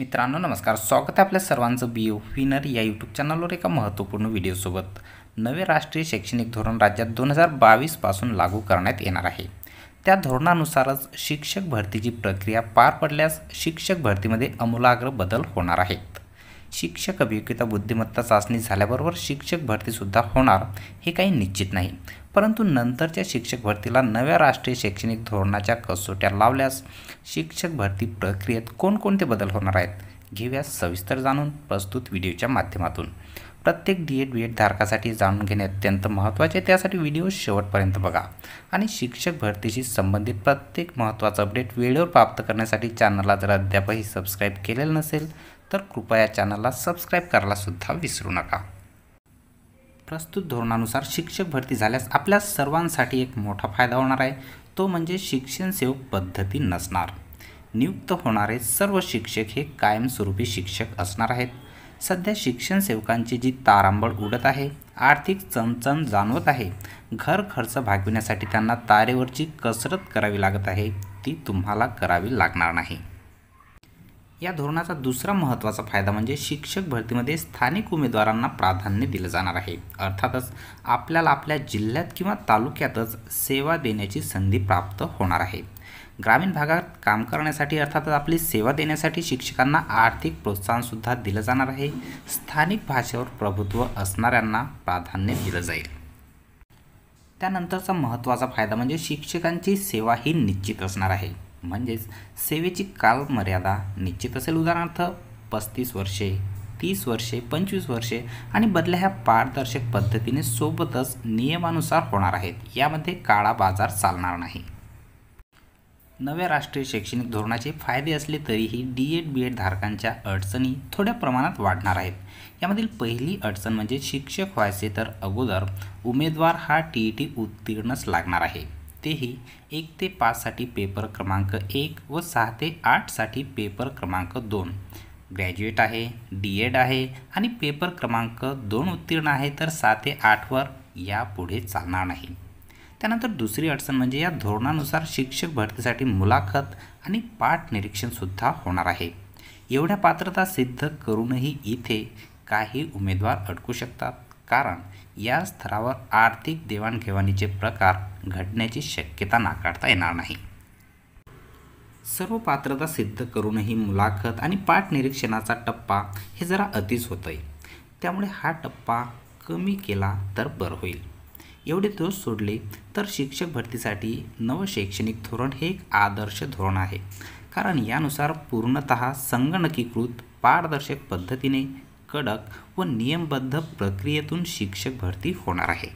मित्रांनो नमस्कार स्वागत आहे आपल्या सर्वांचं बी विनर या यूट्यूब चॅनलवर एका महत्त्वपूर्ण व्हिडिओसोबत नवे राष्ट्रीय शैक्षणिक धोरण राज्यात दोन हजार बावीसपासून लागू करण्यात येणार आहे त्या धोरणानुसारच शिक्षक भरतीची प्रक्रिया पार पडल्यास शिक्षक भरतीमध्ये अमूलाग्र बदल होणार आहेत शिक्षक अभियोग्यता बुद्धिमत्ता चाचणी झाल्याबरोबर शिक्षक भरतीसुद्धा होणार हे काही निश्चित नाही परंतु नंतरच्या शिक्षक भरतीला नव्या राष्ट्रीय शैक्षणिक धोरणाच्या कसोट्या लावल्यास शिक्षक भरती प्रक्रियेत कोणकोणते बदल होणार आहेत घेऊया सविस्तर जाणून प्रस्तुत व्हिडिओच्या माध्यमातून प्रत्येक डी एड बी एड धारकासाठी जाणून घेणे अत्यंत महत्त्वाचे आहे त्यासाठी व्हिडिओ शेवटपर्यंत बघा आणि शिक्षक भरतीशी संबंधित प्रत्येक महत्त्वाचं अपडेट वेळेवर प्राप्त करण्यासाठी चॅनलला जर अद्यापही सबस्क्राईब केलेलं नसेल तर कृपया चॅनलला सबस्क्राईब करायलासुद्धा विसरू नका प्रस्तुत धोरणानुसार शिक्षक भरती झाल्यास आपल्या सर्वांसाठी एक मोठा फायदा होणार आहे तो म्हणजे शिक्षणसेवक पद्धती नसणार नियुक्त होणारे सर्व शिक्षक हे कायमस्वरूपी शिक्षक असणार आहेत सध्या शिक्षण सेवकांची जी तारांबळ उडत आहे आर्थिक चणचण जाणवत आहे घर खर्च भागविण्यासाठी त्यांना तारेवरची कसरत करावी लागत आहे ती तुम्हाला करावी लागणार नाही या धोरणाचा दुसरा महत्त्वाचा फायदा म्हणजे शिक्षक भरतीमध्ये स्थानिक उमेदवारांना प्राधान्य दिलं जाणार आहे अर्थातच आपल्याला आपल्या जिल्ह्यात किंवा तालुक्यातच सेवा देण्याची संधी प्राप्त होणार आहे ग्रामीण भागात काम करण्यासाठी अर्थातच आपली सेवा देण्यासाठी शिक्षकांना आर्थिक प्रोत्साहनसुद्धा दिलं जाणार आहे स्थानिक भाषेवर प्रभुत्व असणाऱ्यांना प्राधान्य दिलं जाईल त्यानंतरचा महत्त्वाचा फायदा म्हणजे शिक्षकांची सेवा ही निश्चित असणार आहे म्हणजेच सेवेची कालमर्यादा निश्चित असेल उदाहरणार्थ पस्तीस वर्षे तीस वर्षे पंचवीस वर्षे आणि बदल्या ह्या पारदर्शक पद्धतीने सोबतच नियमानुसार होणार आहेत यामध्ये काळा बाजार चालणार नाही नव्या राष्ट्रीय शैक्षणिक धोरणाचे फायदे असले तरीही डी एड बी एड धारकांच्या अडचणी थोड्या प्रमाणात वाढणार आहेत यामधील पहिली अडचण म्हणजे शिक्षक व्हायचे तर अगोदर उमेदवार हा टी ई टी उत्तीर्णच लागणार आहे तेही एक ते पाचसाठी पेपर क्रमांक एक व सहा ते आठसाठी पेपर क्रमांक दोन ग्रॅज्युएट आहे डी एड आहे आणि पेपर क्रमांक दोन उत्तीर्ण आहे तर सहा ते आठवर यापुढे चालणार नाही त्यानंतर दुसरी अडचण म्हणजे या धोरणानुसार शिक्षक भरतीसाठी मुलाखत आणि पाठ निरीक्षणसुद्धा होणार आहे एवढ्या पात्रता सिद्ध करूनही इथे काही उमेदवार अडकू शकतात कारण या स्तरावर आर्थिक देवाणघेवाणीचे प्रकार घडण्याची शक्यता नाकारता येणार नाही सर्व पात्रता सिद्ध करूनही मुलाखत आणि पाठ निरीक्षणाचा टप्पा हे जरा अतिच होतं आहे त्यामुळे हा टप्पा कमी केला तर बरं होईल एवढे दोष सोडले तर शिक्षक भरतीसाठी नव शैक्षणिक धोरण हे एक आदर्श धोरण आहे कारण यानुसार पूर्णत संगणकीकृत पारदर्शक पद्धतीने कडक व नियमबद्ध प्रक्रियेतून शिक्षक भरती होणार आहे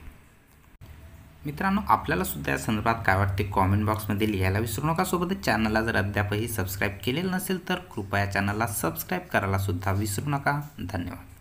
मित्रांनो आपल्याला सुद्धा या संदर्भात काय वाटते कॉमेंट बॉक्समध्ये लिहायला विसरू नका सोबतच चॅनलला जर अद्यापही सबस्क्राईब केलेलं नसेल तर कृपया चॅनलला सबस्क्राईब करायला सुद्धा विसरू नका धन्यवाद